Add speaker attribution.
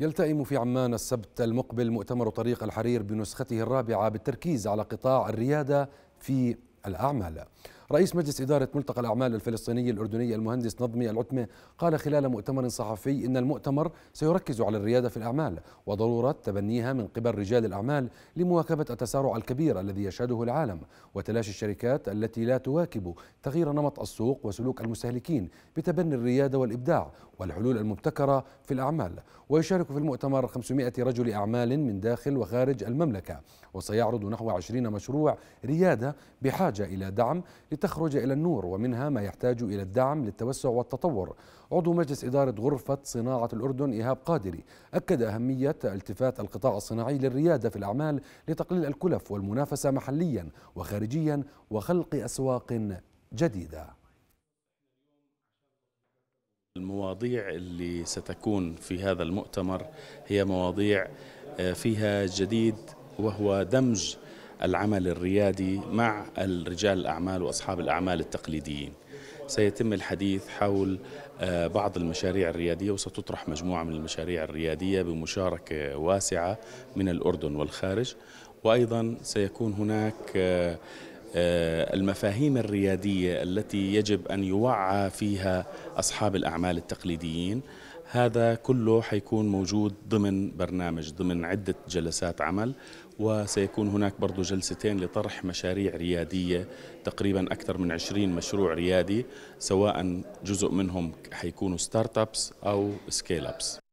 Speaker 1: يلتئم في عمان السبت المقبل مؤتمر طريق الحرير بنسخته الرابعة بالتركيز على قطاع الريادة في الأعمال رئيس مجلس إدارة ملتقى الأعمال الفلسطيني الأردني المهندس نظمي العتمة قال خلال مؤتمر صحفي إن المؤتمر سيركز على الريادة في الأعمال وضرورة تبنيها من قبل رجال الأعمال لمواكبة التسارع الكبير الذي يشهده العالم وتلاشي الشركات التي لا تواكب تغيير نمط السوق وسلوك المستهلكين بتبني الريادة والإبداع والحلول المبتكرة في الأعمال ويشارك في المؤتمر 500 رجل أعمال من داخل وخارج المملكة وسيعرض نحو 20 مشروع ريادة بحاجة إلى دعم لتخرج إلى النور ومنها ما يحتاج إلى الدعم للتوسع والتطور عضو مجلس إدارة غرفة صناعة الأردن إيهاب قادري أكد أهمية التفات القطاع الصناعي للريادة في الأعمال لتقليل الكلف والمنافسة محليا وخارجيا وخلق أسواق جديدة
Speaker 2: المواضيع اللي ستكون في هذا المؤتمر هي مواضيع آه، فيها جديد وهو دمج العمل الريادي مع الرجال الأعمال وأصحاب الأعمال التقليديين سيتم الحديث حول آه، بعض المشاريع الريادية وستطرح مجموعة من المشاريع الريادية بمشاركة واسعة من الأردن والخارج وأيضا سيكون هناك آه، آه، المفاهيم الريادية التي يجب أن يوعى فيها أصحاب الأعمال التقليديين هذا كله حيكون موجود ضمن برنامج ضمن عدة جلسات عمل وسيكون هناك برضو جلستين لطرح مشاريع ريادية تقريبا أكثر من 20 مشروع ريادي
Speaker 1: سواء جزء منهم حيكونوا ستارت أبس أو سكيل أبس